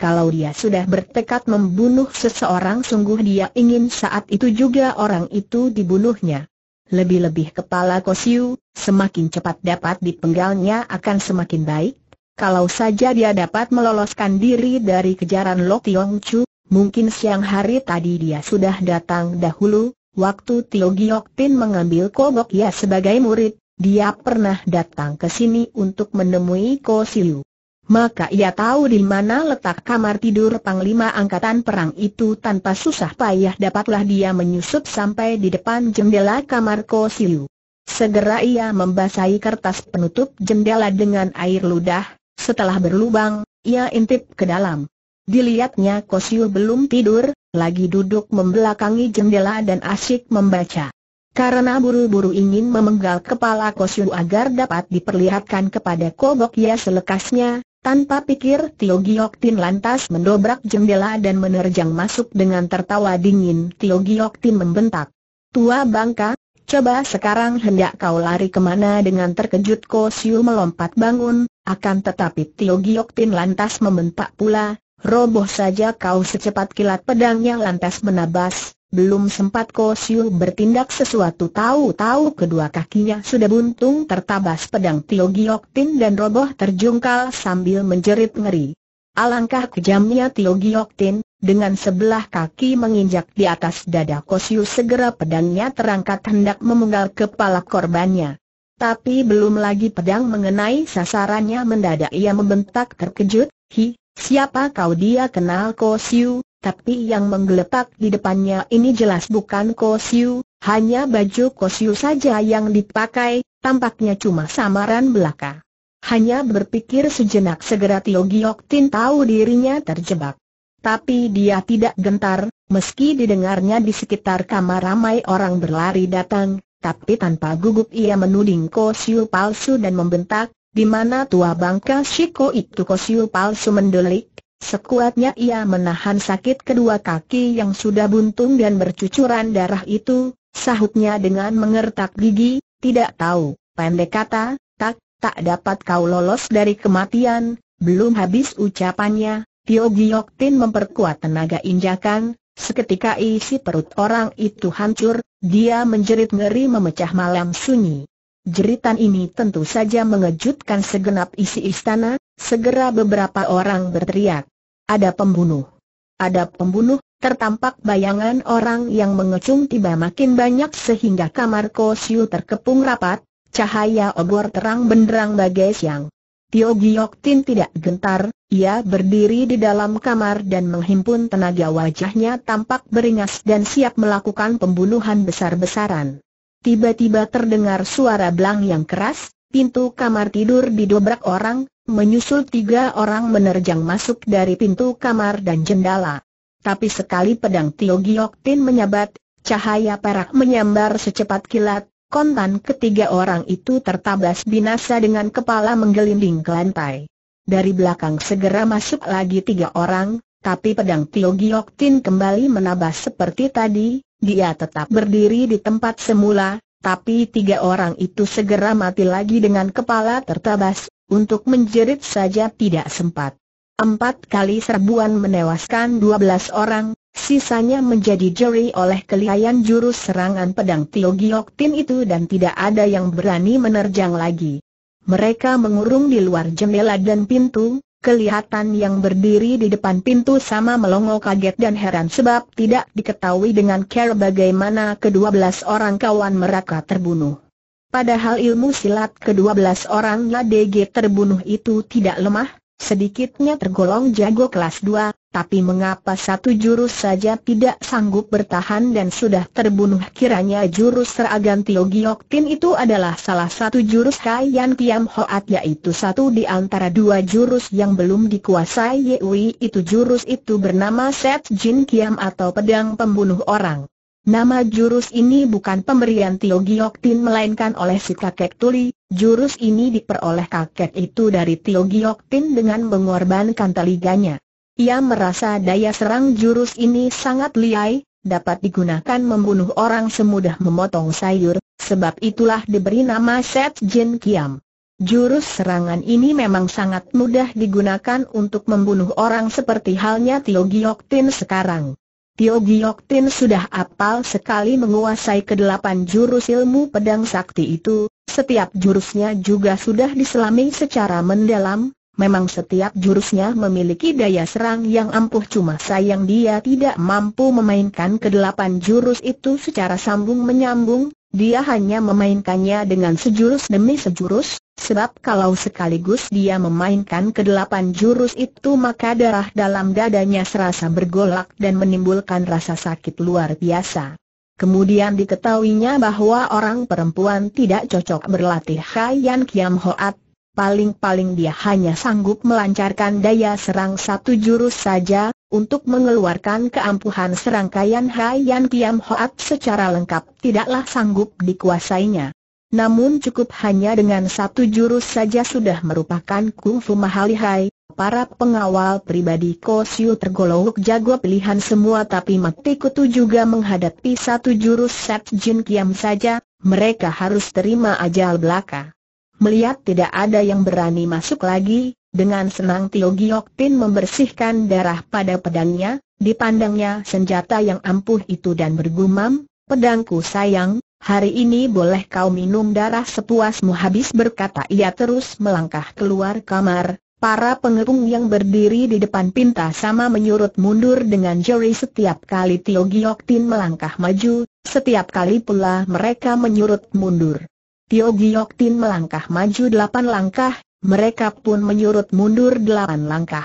Kalau dia sudah bertekad membunuh seseorang sungguh dia ingin saat itu juga orang itu dibunuhnya. Lebih-lebih kepala Kosiu, semakin cepat dapat dipenggalnya akan semakin baik, kalau saja dia dapat meloloskan diri dari kejaran Lo Tiong Chu, mungkin siang hari tadi dia sudah datang dahulu, waktu Tio Giok Tin mengambil kobok Ya sebagai murid, dia pernah datang ke sini untuk menemui Ko Siu. Maka ia tahu di mana letak kamar tidur Panglima Angkatan Perang itu tanpa susah payah dapatlah dia menyusup sampai di depan jendela kamar Ko Siu. Segera ia membasahi kertas penutup jendela dengan air ludah, setelah berlubang, ia intip ke dalam. Dilihatnya Kosiu belum tidur, lagi duduk membelakangi jendela dan asyik membaca. Karena buru-buru ingin memenggal kepala Kosiu agar dapat diperlihatkan kepada Kobok ya selekasnya, tanpa pikir Tio Giok Tin lantas mendobrak jendela dan menerjang masuk dengan tertawa dingin Tio Giok Tin membentak. Tua bangka, Coba sekarang hendak kau lari kemana dengan terkejut Ko Siu melompat bangun, akan tetapi Tio Giok Tin lantas membentak pula, roboh saja kau secepat kilat pedangnya lantas menabas, belum sempat Ko Siu bertindak sesuatu tahu-tahu kedua kakinya sudah buntung tertabas pedang Tio Giok Tin dan roboh terjungkal sambil menjerit ngeri. Alangkah kejamnya Tio Giok Tin, dengan sebelah kaki menginjak di atas dada Kosyu segera pedangnya terangkat hendak memenggal kepala korbannya. Tapi belum lagi pedang mengenai sasarannya mendadak ia membentak terkejut, Hi, siapa kau dia kenal Kosiu? tapi yang menggeletak di depannya ini jelas bukan Kosiu, hanya baju Kosiu saja yang dipakai, tampaknya cuma samaran belaka. Hanya berpikir sejenak segera Tio Giok Tin tahu dirinya terjebak. Tapi dia tidak gentar, meski didengarnya di sekitar kamar ramai orang berlari datang, tapi tanpa gugup ia menuding Kosiu palsu dan membentak, di mana tua bangka Shiko itu Kosiu palsu mendelik, sekuatnya ia menahan sakit kedua kaki yang sudah buntung dan bercucuran darah itu, sahutnya dengan mengertak gigi, tidak tahu, pendek kata, tak, tak dapat kau lolos dari kematian, belum habis ucapannya, Tio Tin memperkuat tenaga injakan, seketika isi perut orang itu hancur, dia menjerit ngeri memecah malam sunyi. Jeritan ini tentu saja mengejutkan segenap isi istana, segera beberapa orang berteriak. Ada pembunuh. Ada pembunuh, tertampak bayangan orang yang mengecung tiba makin banyak sehingga kamar kosyu terkepung rapat, cahaya obor terang benderang bagai siang. Tio Giok Tin tidak gentar, ia berdiri di dalam kamar dan menghimpun tenaga wajahnya tampak beringas dan siap melakukan pembunuhan besar-besaran. Tiba-tiba terdengar suara belang yang keras, pintu kamar tidur didobrak orang, menyusul tiga orang menerjang masuk dari pintu kamar dan jendela. Tapi sekali pedang Tio Tin menyabat, cahaya perak menyambar secepat kilat, kontan ketiga orang itu tertabas binasa dengan kepala menggelinding ke lantai. Dari belakang segera masuk lagi tiga orang, tapi pedang Tio Giok Tin kembali menabas seperti tadi, dia tetap berdiri di tempat semula, tapi tiga orang itu segera mati lagi dengan kepala tertabas, untuk menjerit saja tidak sempat. Empat kali serbuan menewaskan dua belas orang, sisanya menjadi jeri oleh kelihayan jurus serangan pedang Tio Giok Tin itu dan tidak ada yang berani menerjang lagi mereka mengurung di luar jendela dan pintu, kelihatan yang berdiri di depan pintu sama melongo kaget dan heran sebab tidak diketahui dengan care bagaimana kedua belas orang kawan mereka terbunuh. Padahal ilmu silat kedua belas orang LDG terbunuh itu tidak lemah, sedikitnya tergolong jago kelas 2, tapi mengapa satu jurus saja tidak sanggup bertahan dan sudah terbunuh kiranya jurus seragam Tio tin itu adalah salah satu jurus yang Kiam Hoat yaitu satu di antara dua jurus yang belum dikuasai Yewi itu jurus itu bernama Set Jin Kiam atau pedang pembunuh orang. Nama jurus ini bukan pemberian Tio Giok Tin melainkan oleh si kakek Tuli, jurus ini diperoleh kakek itu dari Tio Giok Tin dengan mengorbankan teliganya. Ia merasa daya serang jurus ini sangat liai, dapat digunakan membunuh orang semudah memotong sayur, sebab itulah diberi nama Set Jin Kiam. Jurus serangan ini memang sangat mudah digunakan untuk membunuh orang seperti halnya Tio Giok Tin sekarang. Tio Giok Tin sudah apal sekali menguasai kedelapan jurus ilmu pedang sakti itu, setiap jurusnya juga sudah diselami secara mendalam, memang setiap jurusnya memiliki daya serang yang ampuh cuma sayang dia tidak mampu memainkan kedelapan jurus itu secara sambung-menyambung, dia hanya memainkannya dengan sejurus demi sejurus, sebab kalau sekaligus dia memainkan kedelapan jurus itu maka darah dalam dadanya serasa bergolak dan menimbulkan rasa sakit luar biasa. Kemudian diketahuinya bahwa orang perempuan tidak cocok berlatih Haiyan Kiam Hoat, paling-paling dia hanya sanggup melancarkan daya serang satu jurus saja, untuk mengeluarkan keampuhan serangkaian Hai Yan Kiam Hoat secara lengkap tidaklah sanggup dikuasainya. Namun cukup hanya dengan satu jurus saja sudah merupakan kungfu mahalihai, para pengawal pribadi Ko Siu tergolong jago pilihan semua tapi Mati Kutu juga menghadapi satu jurus Set Jin Kiam saja, mereka harus terima ajal belaka. Melihat tidak ada yang berani masuk lagi, dengan senang Tio Giok Tin membersihkan darah pada pedangnya, dipandangnya senjata yang ampuh itu dan bergumam, pedangku sayang, hari ini boleh kau minum darah sepuasmu habis berkata ia terus melangkah keluar kamar, para pengepung yang berdiri di depan pinta sama menyurut mundur dengan jari setiap kali Tio Giok Tin melangkah maju, setiap kali pula mereka menyurut mundur. Tio Tin melangkah maju delapan langkah, mereka pun menyurut mundur delapan langkah.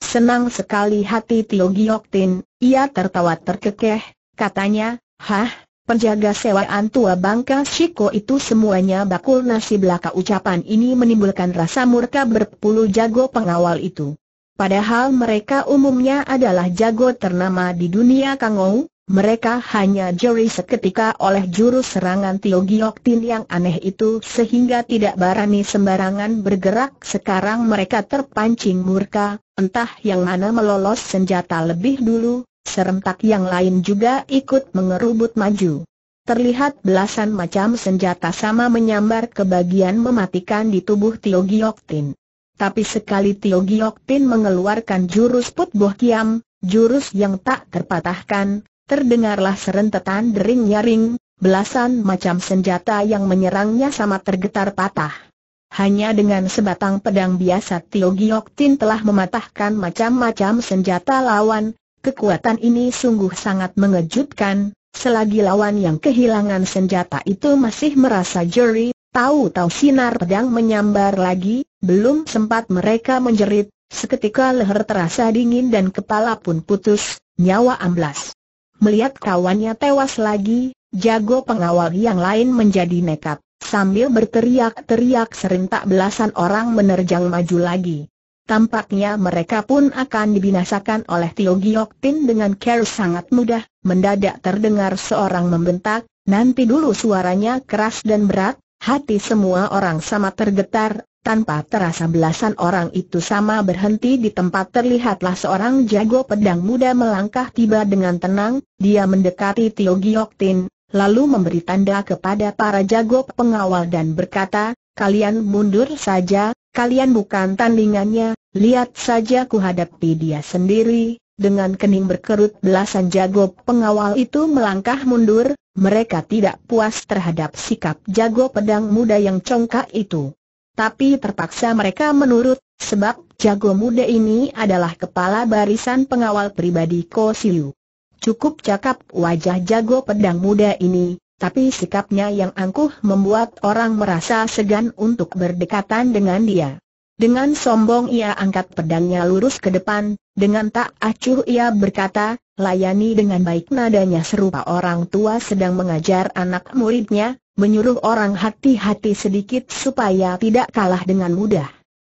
Senang sekali hati Tio Tin, ia tertawa terkekeh, katanya, Hah, penjaga sewaan tua bangka Shiko itu semuanya bakul nasi belaka ucapan ini menimbulkan rasa murka berpuluh jago pengawal itu. Padahal mereka umumnya adalah jago ternama di dunia Kangou, mereka hanya jeri seketika oleh jurus serangan Tio Giok Tin yang aneh itu sehingga tidak berani sembarangan bergerak sekarang mereka terpancing murka, entah yang mana melolos senjata lebih dulu, serentak yang lain juga ikut mengerubut maju. Terlihat belasan macam senjata sama menyambar ke bagian mematikan di tubuh Tio Giok Tin. Tapi sekali Tio Giok Tin mengeluarkan jurus Put Boh Kiam, jurus yang tak terpatahkan, Terdengarlah serentetan dering nyaring, belasan macam senjata yang menyerangnya sama tergetar patah. Hanya dengan sebatang pedang biasa Tio Giok Tin telah mematahkan macam-macam senjata lawan, kekuatan ini sungguh sangat mengejutkan, selagi lawan yang kehilangan senjata itu masih merasa jeri, tahu-tahu sinar pedang menyambar lagi, belum sempat mereka menjerit, seketika leher terasa dingin dan kepala pun putus, nyawa amblas. Melihat kawannya tewas lagi, jago pengawal yang lain menjadi nekat. Sambil berteriak-teriak serentak belasan orang menerjang maju lagi. Tampaknya mereka pun akan dibinasakan oleh Tio Giok Tin dengan care sangat mudah, mendadak terdengar seorang membentak, nanti dulu suaranya keras dan berat, hati semua orang sama tergetar, tanpa terasa belasan orang itu sama berhenti di tempat terlihatlah seorang jago pedang muda melangkah tiba dengan tenang, dia mendekati Tio Giok Tin, lalu memberi tanda kepada para jago pengawal dan berkata, kalian mundur saja, kalian bukan tandingannya, lihat saja ku hadapi dia sendiri. Dengan kening berkerut belasan jago pengawal itu melangkah mundur, mereka tidak puas terhadap sikap jago pedang muda yang congkak itu tapi terpaksa mereka menurut, sebab jago muda ini adalah kepala barisan pengawal pribadi Ko Siu. Cukup cakap wajah jago pedang muda ini, tapi sikapnya yang angkuh membuat orang merasa segan untuk berdekatan dengan dia. Dengan sombong ia angkat pedangnya lurus ke depan, dengan tak acuh ia berkata, layani dengan baik nadanya serupa orang tua sedang mengajar anak muridnya, menyuruh orang hati-hati sedikit supaya tidak kalah dengan mudah.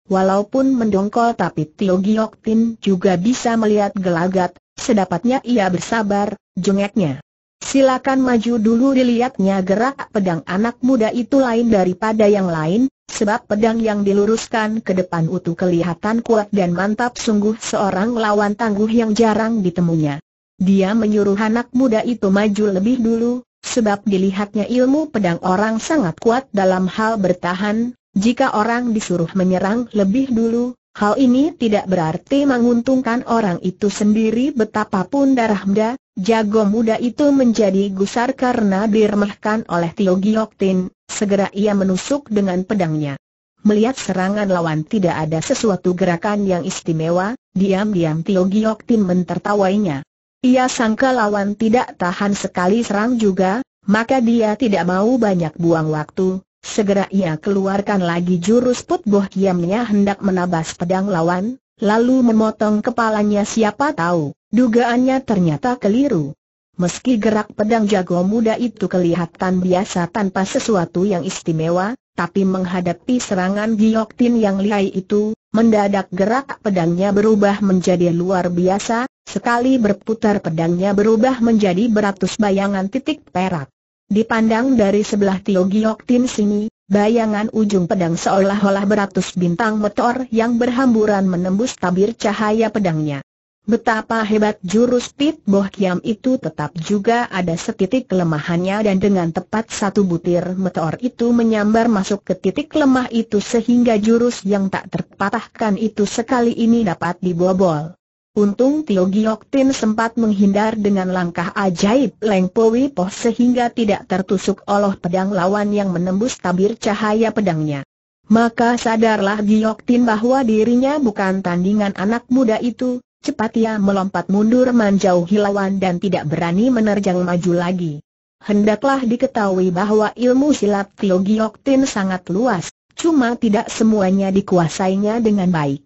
Walaupun mendongkol tapi Tio Giok Tin juga bisa melihat gelagat, sedapatnya ia bersabar, jengeknya. Silakan maju dulu dilihatnya gerak pedang anak muda itu lain daripada yang lain, sebab pedang yang diluruskan ke depan utuh kelihatan kuat dan mantap sungguh seorang lawan tangguh yang jarang ditemunya. Dia menyuruh anak muda itu maju lebih dulu, sebab dilihatnya ilmu pedang orang sangat kuat dalam hal bertahan, jika orang disuruh menyerang lebih dulu, hal ini tidak berarti menguntungkan orang itu sendiri betapapun darah muda, jago muda itu menjadi gusar karena diremehkan oleh Tio Gioktin, segera ia menusuk dengan pedangnya. Melihat serangan lawan tidak ada sesuatu gerakan yang istimewa, diam-diam Tio Gioktin mentertawainya. Ia sangka lawan tidak tahan sekali serang juga, maka dia tidak mau banyak buang waktu, segera ia keluarkan lagi jurus put boh kiamnya hendak menabas pedang lawan, lalu memotong kepalanya siapa tahu, dugaannya ternyata keliru. Meski gerak pedang jago muda itu kelihatan biasa tanpa sesuatu yang istimewa, tapi menghadapi serangan giokin yang lihai itu, Mendadak gerak pedangnya berubah menjadi luar biasa, sekali berputar pedangnya berubah menjadi beratus bayangan titik perak. Dipandang dari sebelah Tio Giok Tin sini, bayangan ujung pedang seolah-olah beratus bintang meteor yang berhamburan menembus tabir cahaya pedangnya. Betapa hebat jurus Pit Boh Kiam itu tetap juga ada setitik kelemahannya dan dengan tepat satu butir meteor itu menyambar masuk ke titik lemah itu sehingga jurus yang tak terpatahkan itu sekali ini dapat dibobol. Untung Tio Giok Tin sempat menghindar dengan langkah ajaib Leng Powi Poh sehingga tidak tertusuk oleh pedang lawan yang menembus tabir cahaya pedangnya. Maka sadarlah Giok Tin bahwa dirinya bukan tandingan anak muda itu, Cepat ia melompat mundur menjauhi lawan dan tidak berani menerjang maju lagi. Hendaklah diketahui bahwa ilmu silat Tio Giok Tin sangat luas, cuma tidak semuanya dikuasainya dengan baik.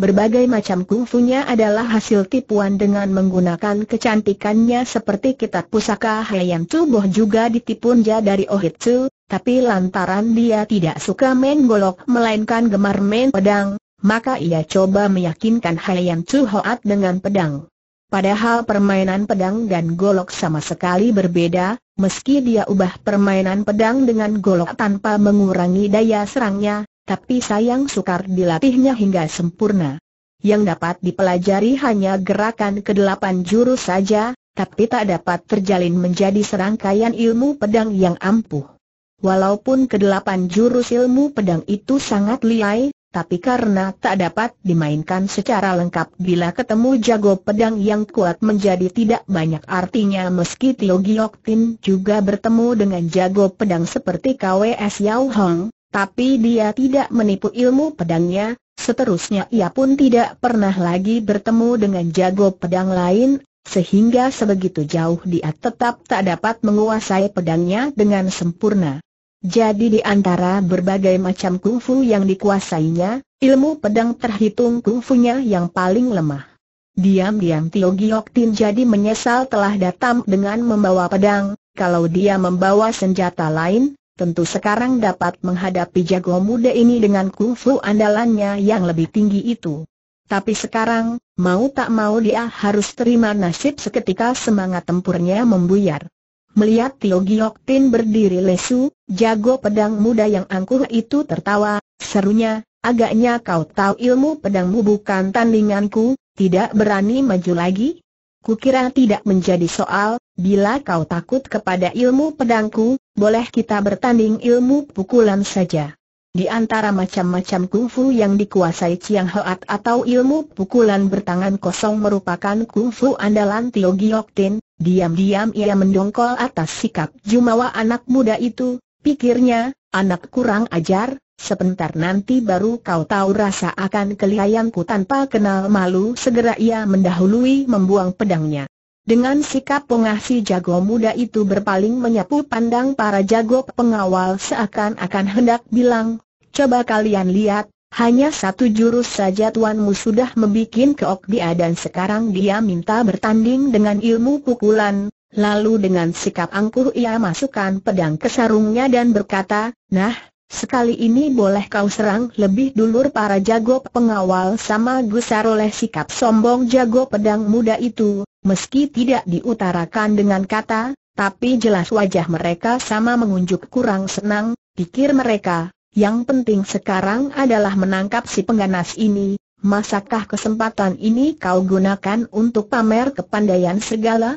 Berbagai macam kungfunya adalah hasil tipuan dengan menggunakan kecantikannya seperti kitab pusaka Tu Tubuh juga ditipunja dari Ohitsu, tapi lantaran dia tidak suka main golok melainkan gemar main pedang, maka ia coba meyakinkan Haiyan Chu Hoat dengan pedang. Padahal permainan pedang dan golok sama sekali berbeda, meski dia ubah permainan pedang dengan golok tanpa mengurangi daya serangnya, tapi sayang sukar dilatihnya hingga sempurna. Yang dapat dipelajari hanya gerakan kedelapan jurus saja, tapi tak dapat terjalin menjadi serangkaian ilmu pedang yang ampuh. Walaupun kedelapan jurus ilmu pedang itu sangat liai, tapi karena tak dapat dimainkan secara lengkap bila ketemu jago pedang yang kuat menjadi tidak banyak artinya meski Tio Giok Tin juga bertemu dengan jago pedang seperti KWS Yao Hong, tapi dia tidak menipu ilmu pedangnya, seterusnya ia pun tidak pernah lagi bertemu dengan jago pedang lain, sehingga sebegitu jauh dia tetap tak dapat menguasai pedangnya dengan sempurna. Jadi di antara berbagai macam kungfu yang dikuasainya, ilmu pedang terhitung kungfunya yang paling lemah. Diam-diam Tio Giok Tin jadi menyesal telah datang dengan membawa pedang, kalau dia membawa senjata lain, tentu sekarang dapat menghadapi jago muda ini dengan kungfu andalannya yang lebih tinggi itu. Tapi sekarang, mau tak mau dia harus terima nasib seketika semangat tempurnya membuyar. Melihat Tio Giok Tin berdiri lesu, jago pedang muda yang angkuh itu tertawa, serunya, agaknya kau tahu ilmu pedangmu bukan tandinganku, tidak berani maju lagi? Kukira tidak menjadi soal, bila kau takut kepada ilmu pedangku, boleh kita bertanding ilmu pukulan saja. Di antara macam-macam kungfu yang dikuasai Chiang Hoat atau ilmu pukulan bertangan kosong merupakan kungfu andalan Tio Giok Tin, diam-diam ia mendongkol atas sikap jumawa anak muda itu, pikirnya, anak kurang ajar, sebentar nanti baru kau tahu rasa akan kelihayanku tanpa kenal malu segera ia mendahului membuang pedangnya. Dengan sikap pengah si jago muda itu berpaling menyapu pandang para jago pengawal seakan-akan hendak bilang, coba kalian lihat, hanya satu jurus saja tuanmu sudah membuat keok dia dan sekarang dia minta bertanding dengan ilmu pukulan. Lalu dengan sikap angkuh ia masukkan pedang ke sarungnya dan berkata, nah, Sekali ini boleh kau serang lebih dulur para jago pengawal sama gusar oleh sikap sombong jago pedang muda itu, meski tidak diutarakan dengan kata, tapi jelas wajah mereka sama mengunjuk kurang senang, pikir mereka, yang penting sekarang adalah menangkap si pengganas ini, masakah kesempatan ini kau gunakan untuk pamer kepandaian segala?